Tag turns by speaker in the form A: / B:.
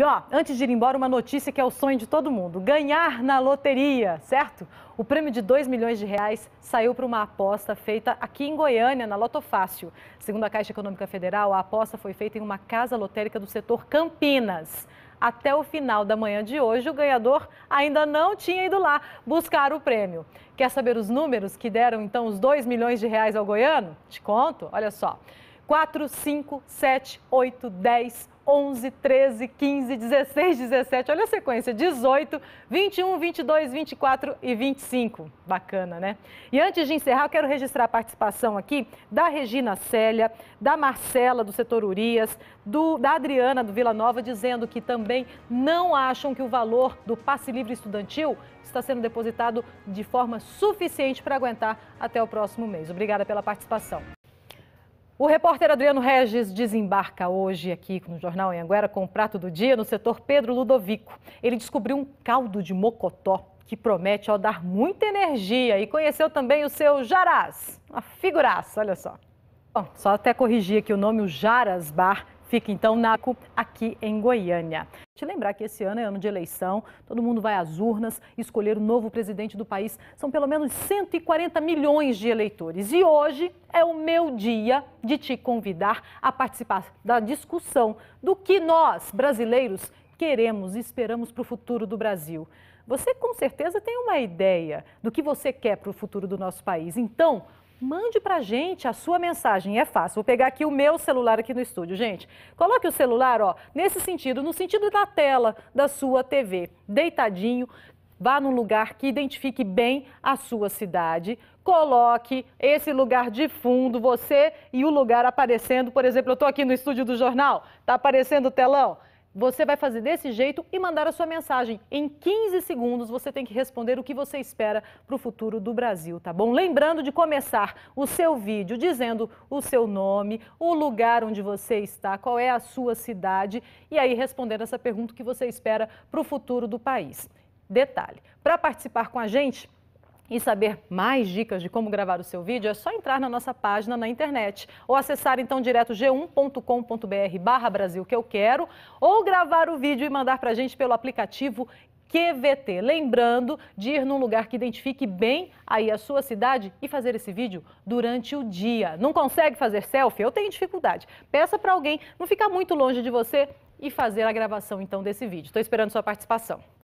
A: E ó, antes de ir embora, uma notícia que é o sonho de todo mundo: ganhar na loteria, certo? O prêmio de 2 milhões de reais saiu para uma aposta feita aqui em Goiânia, na Lotofácil. Segundo a Caixa Econômica Federal, a aposta foi feita em uma casa lotérica do setor Campinas. Até o final da manhã de hoje, o ganhador ainda não tinha ido lá buscar o prêmio. Quer saber os números que deram então os 2 milhões de reais ao goiano? Te conto, olha só. 4, 5, 7, 8, 10, 11, 13, 15, 16, 17. Olha a sequência: 18, 21, 22, 24 e 25. Bacana, né? E antes de encerrar, eu quero registrar a participação aqui da Regina Célia, da Marcela, do setor Urias, do, da Adriana, do Vila Nova, dizendo que também não acham que o valor do passe livre estudantil está sendo depositado de forma suficiente para aguentar até o próximo mês. Obrigada pela participação. O repórter Adriano Regis desembarca hoje aqui no Jornal em Anguera com o prato do dia no setor Pedro Ludovico. Ele descobriu um caldo de mocotó que promete ó, dar muita energia e conheceu também o seu Jarás, uma figuraça, olha só. Bom, só até corrigir aqui o nome, o Jaras Bar Fica então na aqui em Goiânia. Te lembrar que esse ano é ano de eleição, todo mundo vai às urnas escolher o novo presidente do país. São pelo menos 140 milhões de eleitores. E hoje é o meu dia de te convidar a participar da discussão do que nós, brasileiros, queremos e esperamos para o futuro do Brasil. Você com certeza tem uma ideia do que você quer para o futuro do nosso país. Então, mande para gente a sua mensagem. É fácil. Vou pegar aqui o meu celular aqui no estúdio, gente. Coloque o celular, ó, nesse sentido, no sentido da tela da sua TV, deitadinho. Vá num lugar que identifique bem a sua cidade. Coloque esse lugar de fundo, você e o lugar aparecendo. Por exemplo, eu estou aqui no estúdio do jornal, está aparecendo o telão. Você vai fazer desse jeito e mandar a sua mensagem. Em 15 segundos você tem que responder o que você espera para o futuro do Brasil, tá bom? Lembrando de começar o seu vídeo dizendo o seu nome, o lugar onde você está, qual é a sua cidade e aí respondendo essa pergunta que você espera para o futuro do país. Detalhe: para participar com a gente, e saber mais dicas de como gravar o seu vídeo é só entrar na nossa página na internet ou acessar então direto g1.com.br barra Brasil que eu quero ou gravar o vídeo e mandar para a gente pelo aplicativo QVT. Lembrando de ir num lugar que identifique bem aí a sua cidade e fazer esse vídeo durante o dia. Não consegue fazer selfie? Eu tenho dificuldade. Peça para alguém não ficar muito longe de você e fazer a gravação então desse vídeo. Estou esperando sua participação.